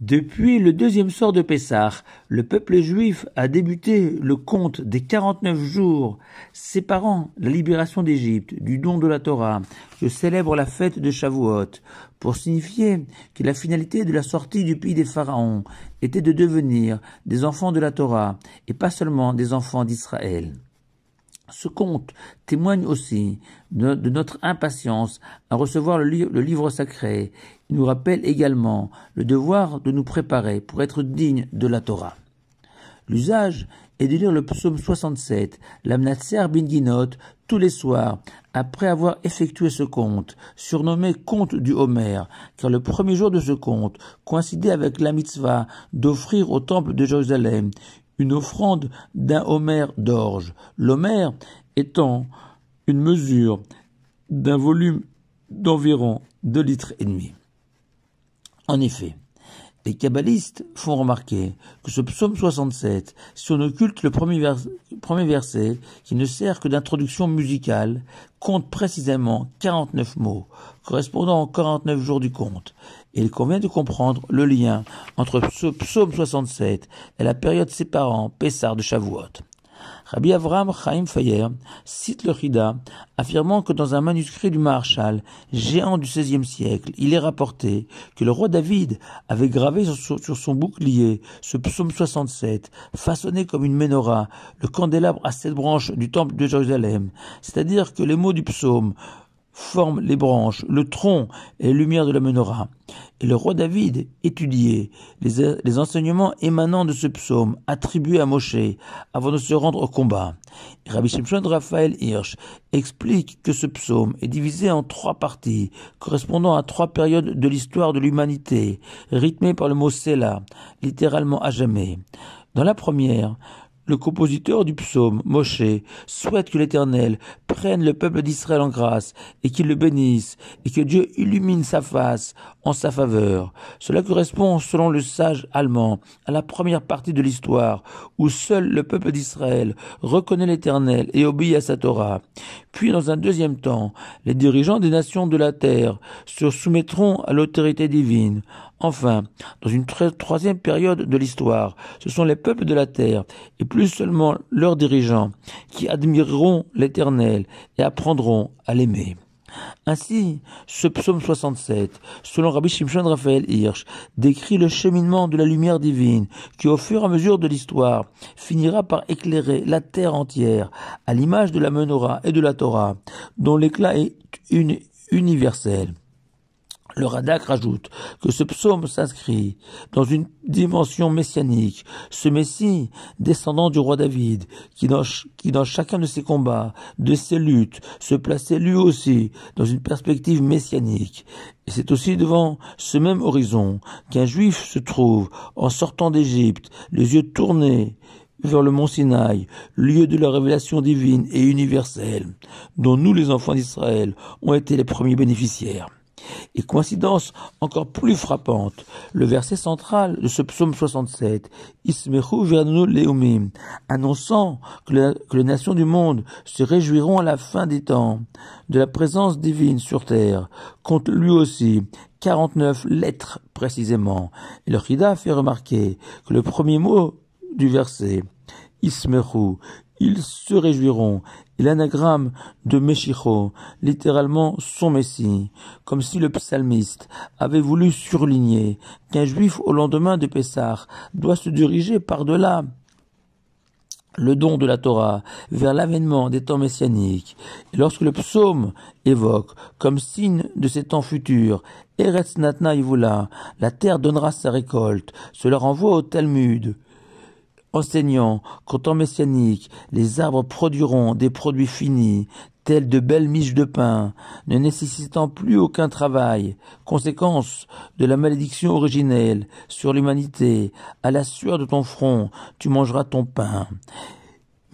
Depuis le deuxième sort de Pessah, le peuple juif a débuté le compte des 49 jours séparant la libération d'Égypte du don de la Torah. Je célèbre la fête de Shavuot pour signifier que la finalité de la sortie du pays des pharaons était de devenir des enfants de la Torah et pas seulement des enfants d'Israël. Ce conte témoigne aussi de, notre impatience à recevoir le, livre sacré. Il nous rappelle également le devoir de nous préparer pour être dignes de la Torah. L'usage est de lire le psaume 67, l'amnatser binginot, tous les soirs, après avoir effectué ce conte, surnommé conte du Homer, car le premier jour de ce conte coïncidait avec la mitzvah d'offrir au temple de Jérusalem une offrande d'un homère d'orge, l'homère étant une mesure d'un volume d'environ deux litres et demi. En effet, les kabbalistes font remarquer que ce psaume 67, si on occulte le premier, verset, qui ne sert que d'introduction musicale, compte précisément 49 mots, correspondant aux 49 jours du compte. Et il convient de comprendre le lien entre ce psaume 67 et la période séparant Pessard de Shavuot. Rabbi Avram Chaim Fayer cite le Rida, affirmant que dans un manuscrit du Maharshal, géant du XVIe siècle, il est rapporté que le roi David avait gravé sur, son bouclier ce psaume 67, façonné comme une menorah, le candélabre à sept branches du temple de Jérusalem. C'est-à-dire que les mots du psaume forment les branches, le tronc et les lumières de la menorah le roi David étudiait les, enseignements émanant de ce psaume attribué à Moshe avant de se rendre au combat. Rabbi Shimshon Raphaël Hirsch explique que ce psaume est divisé en trois parties, correspondant à trois périodes de l'histoire de l'humanité, rythmées par le mot Sela, littéralement à jamais. Dans la première, le compositeur du psaume, Moshe, souhaite que l'Éternel prenne le peuple d'Israël en grâce et qu'il le bénisse et que Dieu illumine sa face en sa faveur. Cela correspond, selon le sage allemand, à la première partie de l'histoire où seul le peuple d'Israël reconnaît l'Éternel et obéit à sa Torah. Puis, dans un deuxième temps, les dirigeants des nations de la terre se soumettront à l'autorité divine. Enfin, dans une troisième période de l'histoire, ce sont les peuples de la terre et plus seulement leurs dirigeants, qui admireront l'Éternel et apprendront à l'aimer. Ainsi, ce psaume 67, selon Rabbi Shimshon Raphaël Hirsch, décrit le cheminement de la lumière divine qui, au fur et à mesure de l'histoire, finira par éclairer la terre entière, à l'image de la menorah et de la Torah, dont l'éclat est universel. Le Radak rajoute que ce psaume s'inscrit dans une dimension messianique. Ce Messie, descendant du roi David, qui dans, chacun de ses combats, de ses luttes, se plaçait lui aussi dans une perspective messianique. Et c'est aussi devant ce même horizon qu'un juif se trouve en sortant d'Égypte, les yeux tournés vers le mont Sinaï, lieu de la révélation divine et universelle, dont nous les enfants d'Israël ont été les premiers bénéficiaires. Et coïncidence encore plus frappante, le verset central de ce psaume 67, Ismechu vernu annonçant que, les nations du monde se réjouiront à la fin des temps de la présence divine sur terre, compte lui aussi 49 lettres précisément. Et le Khida fait remarquer que le premier mot du verset, Ismechu, ils se réjouiront. Et l'anagramme de Meshicho, littéralement son Messie, comme si le psalmiste avait voulu surligner qu'un juif au lendemain de Pessah doit se diriger par-delà le don de la Torah vers l'avènement des temps messianiques, et lorsque le psaume évoque, comme signe de ces temps futurs, Eretz Natna la terre donnera sa récolte, cela renvoie au Talmud, enseignant qu'au temps messianique, les arbres produiront des produits finis, tels de belles miches de pain, ne nécessitant plus aucun travail, conséquence de la malédiction originelle sur l'humanité, à la sueur de ton front, tu mangeras ton pain.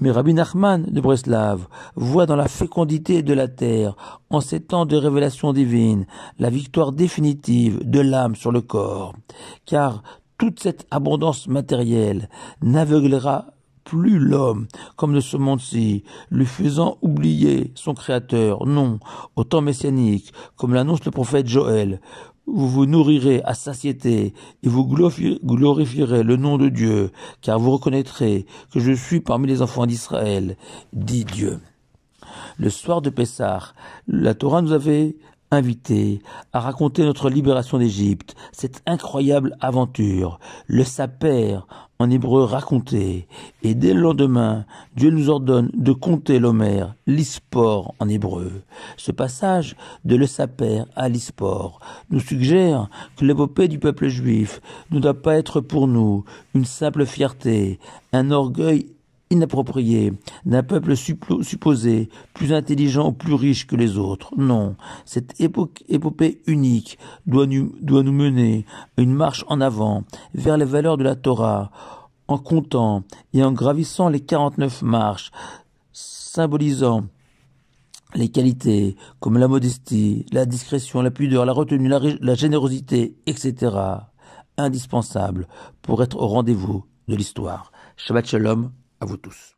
Mais Rabbi Nachman de Breslav voit dans la fécondité de la terre, en ces temps de révélation divine, la victoire définitive de l'âme sur le corps. Car toute cette abondance matérielle n'aveuglera plus l'homme, comme le ce monde-ci, lui faisant oublier son Créateur. Non, au temps messianique, comme l'annonce le prophète Joël, vous vous nourrirez à satiété et vous glorifierez le nom de Dieu, car vous reconnaîtrez que je suis parmi les enfants d'Israël, dit Dieu. Le soir de Pessah, la Torah nous avait invité à raconter notre libération d'Égypte, cette incroyable aventure, le saper en hébreu raconté, et dès le lendemain, Dieu nous ordonne de compter l'Homère, l'ispor en hébreu. Ce passage de le saper à l'Isport nous suggère que l'épopée du peuple juif ne doit pas être pour nous une simple fierté, un orgueil inapproprié, d'un peuple supposé plus intelligent ou plus riche que les autres. Non, cette épopée unique doit nous, doit nous mener à une marche en avant vers les valeurs de la Torah, en comptant et en gravissant les 49 marches, symbolisant les qualités comme la modestie, la discrétion, la pudeur, la retenue, la, la générosité, etc. Indispensables pour être au rendez-vous de l'histoire. Shabbat Shalom, a vous tous.